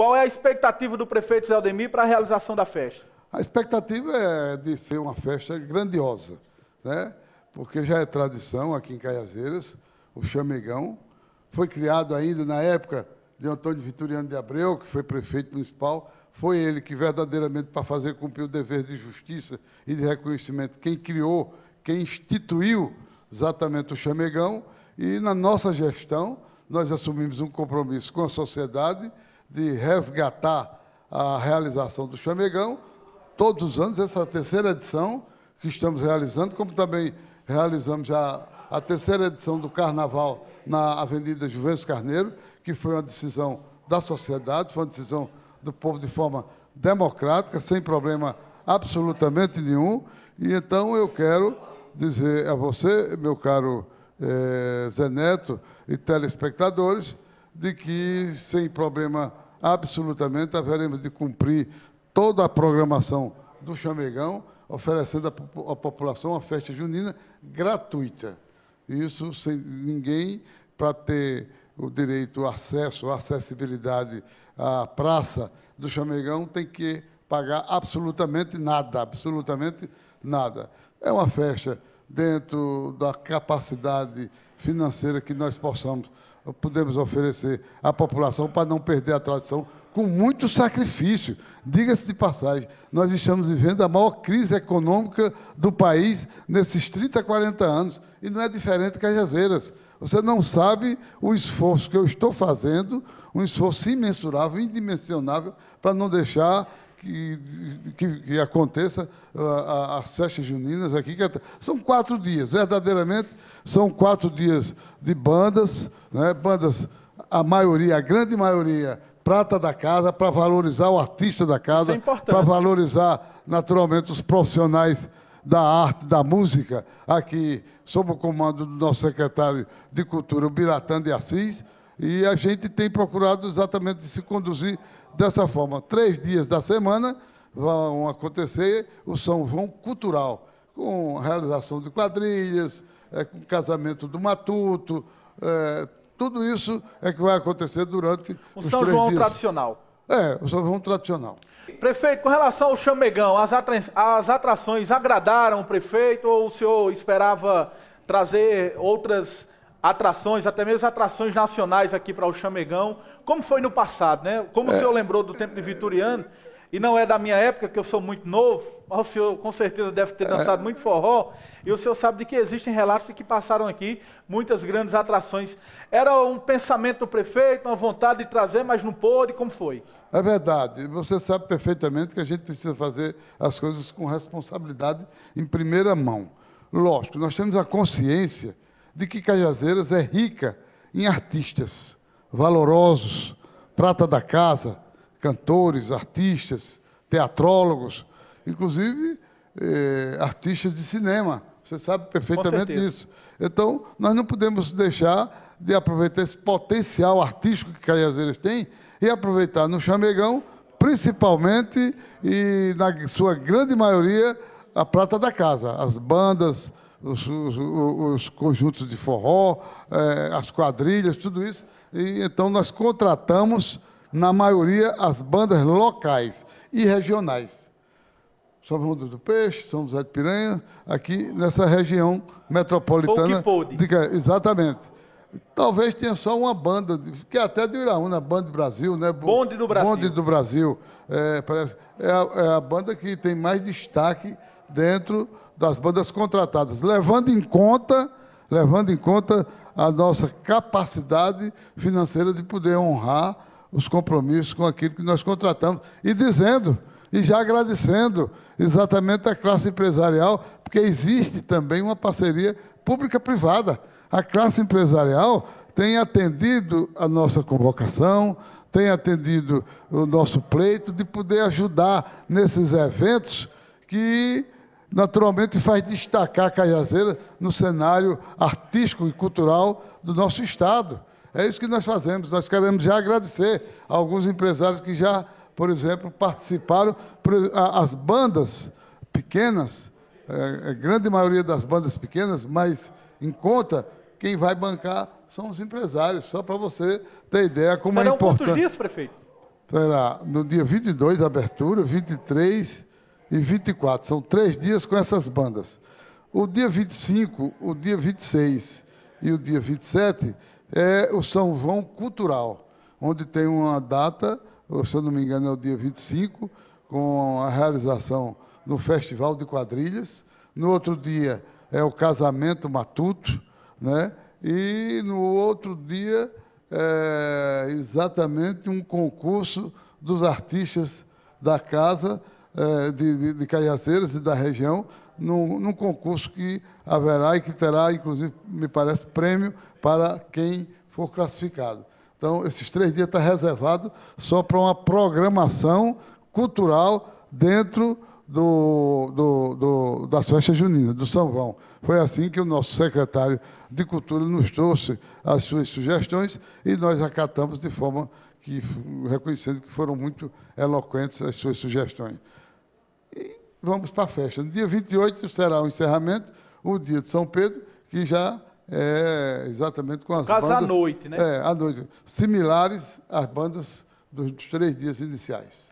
Qual é a expectativa do prefeito Zé para a realização da festa? A expectativa é de ser uma festa grandiosa, né? porque já é tradição aqui em Caiazeiras, o chamegão. Foi criado ainda na época de Antônio Vitoriano de Abreu, que foi prefeito municipal. Foi ele que verdadeiramente, para fazer cumprir o dever de justiça e de reconhecimento, quem criou, quem instituiu exatamente o chamegão. E na nossa gestão, nós assumimos um compromisso com a sociedade de resgatar a realização do Chamegão. Todos os anos, essa terceira edição que estamos realizando, como também realizamos já a terceira edição do Carnaval na Avenida Juventus Carneiro, que foi uma decisão da sociedade, foi uma decisão do povo de forma democrática, sem problema absolutamente nenhum. E então eu quero dizer a você, meu caro Zeneto eh, Zé Neto e telespectadores, de que, sem problema absolutamente, haveremos de cumprir toda a programação do Chamegão, oferecendo à população uma festa junina gratuita. Isso sem ninguém, para ter o direito, o acesso, a acessibilidade à praça do Chamegão, tem que pagar absolutamente nada, absolutamente nada. É uma festa dentro da capacidade financeira que nós possamos podemos oferecer à população para não perder a tradição, com muito sacrifício. Diga-se de passagem, nós estamos vivendo a maior crise econômica do país nesses 30, 40 anos, e não é diferente que as jazeiras. Você não sabe o esforço que eu estou fazendo, um esforço imensurável, indimensionável, para não deixar que, que, que aconteça as festas juninas aqui. Que, é, são quatro dias, verdadeiramente são quatro dias de bandas, né? bandas, a maioria, a grande maioria, prata da casa, para valorizar o artista da casa, é para valorizar naturalmente os profissionais da arte, da música, aqui, sob o comando do nosso secretário de Cultura, o Biratã de Assis e a gente tem procurado exatamente se conduzir dessa forma. Três dias da semana vão acontecer o São João Cultural, com realização de quadrilhas, é, com casamento do matuto, é, tudo isso é que vai acontecer durante o os São três João dias. tradicional. É, o São João tradicional. Prefeito, com relação ao chamegão, as, atra as atrações agradaram o prefeito ou o senhor esperava trazer outras atrações, até mesmo atrações nacionais aqui para o Chamegão, como foi no passado, né? Como é. o senhor lembrou do tempo de Vitoriano, e não é da minha época, que eu sou muito novo, mas o senhor com certeza deve ter dançado é. muito forró, e o senhor sabe de que existem relatos de que passaram aqui muitas grandes atrações. Era um pensamento do prefeito, uma vontade de trazer, mas não pôde, como foi? É verdade, você sabe perfeitamente que a gente precisa fazer as coisas com responsabilidade em primeira mão. Lógico, nós temos a consciência de que Cajazeiras é rica em artistas valorosos, prata da casa, cantores, artistas, teatrólogos, inclusive eh, artistas de cinema. Você sabe perfeitamente disso. Então, nós não podemos deixar de aproveitar esse potencial artístico que Cajazeiras tem e aproveitar no Chamegão, principalmente e na sua grande maioria, a prata da casa, as bandas, os, os, os conjuntos de forró, eh, as quadrilhas, tudo isso. E, então, nós contratamos, na maioria, as bandas locais e regionais. São Mundo do Peixe, São José de Piranha, aqui nessa região metropolitana. que diga, exatamente. Talvez tenha só uma banda, que é até de Iraúna, Banda do Brasil, né? Bonde do Brasil. Bonde do Brasil. É, parece, é a, é, a, banda que tem mais destaque dentro das bandas contratadas, levando em conta, levando em conta a nossa capacidade financeira de poder honrar os compromissos com aquilo que nós contratamos e dizendo e já agradecendo exatamente a classe empresarial, porque existe também uma parceria pública-privada. A classe empresarial tem atendido a nossa convocação, tem atendido o nosso pleito de poder ajudar nesses eventos que naturalmente faz destacar Cajazeira no cenário artístico e cultural do nosso Estado. É isso que nós fazemos. Nós queremos já agradecer a alguns empresários que já, por exemplo, participaram. As bandas pequenas, a é, é, grande maioria das bandas pequenas, mas em conta, quem vai bancar são os empresários, só para você ter ideia como Serão é importante. Serão quantos dias, prefeito? Será no dia 22, abertura, 23 e 24. São três dias com essas bandas. O dia 25, o dia 26 e o dia 27 é o São João Cultural, onde tem uma data, se eu não me engano é o dia 25, com a realização do Festival de Quadrilhas. No outro dia é o casamento matuto, né? e no outro dia é exatamente um concurso dos artistas da casa é, de, de, de Caiaceiras e da região num, num, concurso que haverá e que terá, inclusive, me parece, prêmio para quem for classificado. Então, esses três dias está reservado só para uma programação cultural dentro do, do, do, das festas juninas, do São João. Foi assim que o nosso secretário de Cultura nos trouxe as suas sugestões e nós acatamos de forma que reconhecendo que foram muito eloquentes as suas sugestões. E vamos para a festa. No dia 28 será o encerramento, o dia de São Pedro, que já é exatamente com as Caso bandas... à noite, né? É, à noite. Similares às bandas dos três dias iniciais.